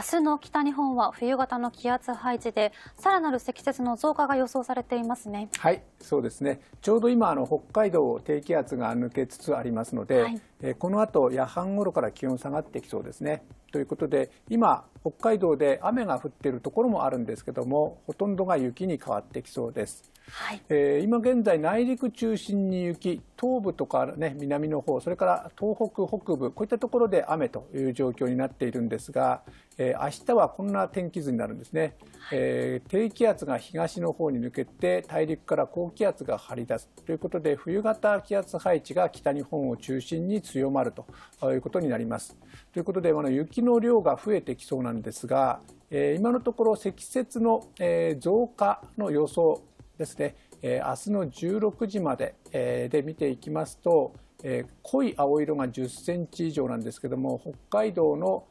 明日の北日本は冬型の気圧配置でさらなる積雪の増加が予想されていますねはいそうですねちょうど今あの北海道低気圧が抜けつつありますので、はい、この後夜半頃から気温下がってきそうですね。ということで今北海道で雨が降っているところもあるんですけどもほとんどが雪に変わってきそうです。はい、えー、今現在内陸中心に雪東部とか、ね、南の方それから東北北部こういったところで雨という状況になっているんですが、えー、明日はこんな天気図になるんですね、はい、えー、低気圧が東の方に抜けて大陸から高気圧が張り出すということで冬型気圧配置が北日本を中心に強まるということになります。ということで、雪の量が増えてきそうなんですが、今のところ積雪の増加の予想ですね、明日の16時までで見ていきますと、濃い青色が10センチ以上なんですけども北海道の、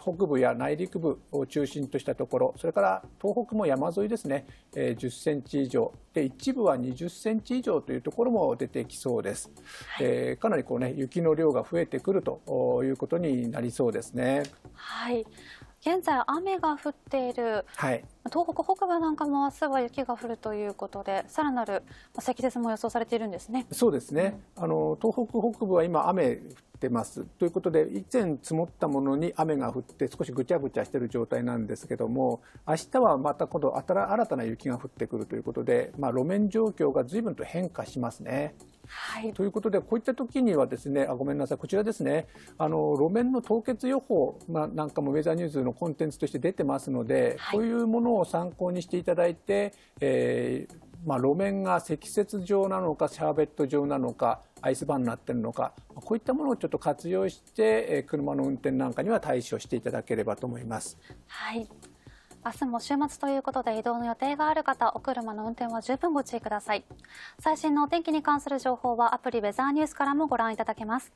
北部や内陸部を中心としたところそれから東北も山沿いですね、10センチ以上で一部は20センチ以上というところも出てきそうです、はい、えー、かなりこうね雪の量が増えてくるということになりそうですねはい現在、雨が降っている、はい、東北北部なんかも明日は雪が降るということで、さらなる積雪も予想されているんですねそうですね、うん、あの東北北部は今、雨降ってます。ということで、以前積もったものに雨が降って少しぐちゃぐちゃしている状態なんですけども、明日はまた今度新たな雪が降ってくるということで、まあ、路面状況が随分と変化しますね。はい、ということで、こういった時にはですねあごめんなさい、こちらですねあの路面の凍結予報、まあ、なんかもウェザーニュースのコンテンツとして出てますので、はい、こういうものを参考にしていただいて、えー、まあ、路面が積雪状なのかシャーベット状なのかアイスバーンになってるのかこういったものをちょっと活用して車の運転なんかには対処していただければと思います。はい明日も週末ということで移動の予定がある方お車の運転は十分ご注意ください最新のお天気に関する情報はアプリウェザーニュースからもご覧いただけます